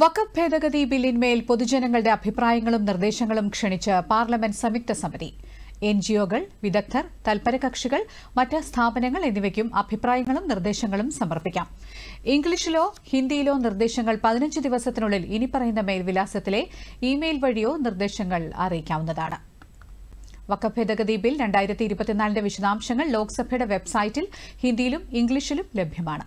വഖഫ് ഭേദഗതി ബില്ലിന്മേൽ പൊതുജനങ്ങളുടെ അഭിപ്രായങ്ങളും നിർദ്ദേശങ്ങളും ക്ഷണിച്ച് പാർലമെന്റ് സംയുക്ത സമിതി എൻജിഒകൾ വിദഗ്ധർ തൽപരകക്ഷികൾ മറ്റ് സ്ഥാപനങ്ങൾ എന്നിവയ്ക്കും അഭിപ്രായങ്ങളും നിർദ്ദേശങ്ങളും സമർപ്പിക്കാം ഇംഗ്ലീഷിലോ ഹിന്ദിയിലോ നിർദ്ദേശങ്ങൾ പതിനഞ്ച് ദിവസത്തിനുള്ളിൽ ഇനിപ്പറയുന്ന മേൽവിലാസത്തിലെ ഇമെയിൽ വഴിയോ നിർദ്ദേശങ്ങൾ അറിയിക്കാവുന്നതാണ് വഖഫ് ഭേദഗതി ബിൽ രണ്ടായിരത്തി ഇരുപത്തിനാലിന്റെ വിശദാംശങ്ങൾ ലോക്സഭയുടെ വെബ്സൈറ്റിൽ ഹിന്ദിയിലും ഇംഗ്ലീഷിലും ലഭ്യമാണ്